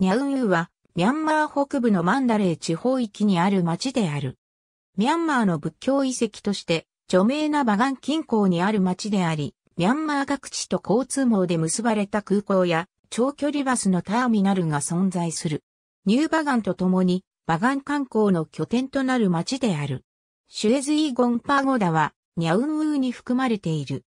ニャウンユは、ミャンマー北部のマンダレー地方域にある町である。ミャンマーの仏教遺跡として、著名なバガン近郊にある町であり、ミャンマー各地と交通網で結ばれた空港や、長距離バスのターミナルが存在する。ニューバガンと共に、バガン観光の拠点となる町である。シュエズイーゴンパーゴダは、ニャウンウーに含まれている。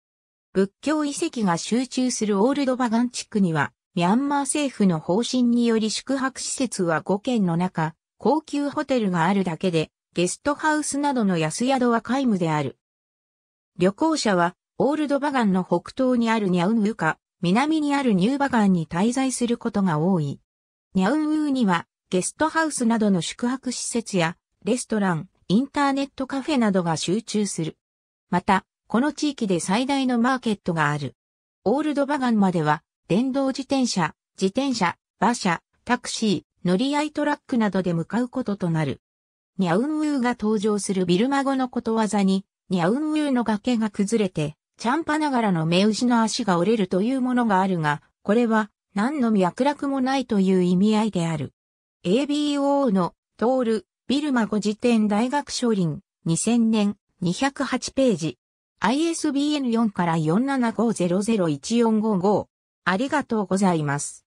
仏教遺跡が集中するオールドバガン地区には、ミャンマー政府の方針により宿泊施設は5県の中、高級ホテルがあるだけで、ゲストハウスなどの安宿は皆無である。旅行者は、オールドバガンの北東にあるニャウンウーか、南にあるニューバガンに滞在することが多い。ニャウンウーには、ゲストハウスなどの宿泊施設や、レストラン、インターネットカフェなどが集中する。また、この地域で最大のマーケットがある。オールドバガンまでは電動自転車、自転車、馬車、タクシー、乗り合いトラックなどで向かうこととなる。ニャウンウーが登場するビルマ語のことわざに、ニャウンウーの崖が崩れて、チャンパながらの目牛の足が折れるというものがあるが、これは何の脈絡もないという意味合いである。ABO のトール、ビルマ語辞典大学書林、2000年、208ページ。ISBN4 から475001455。ありがとうございます。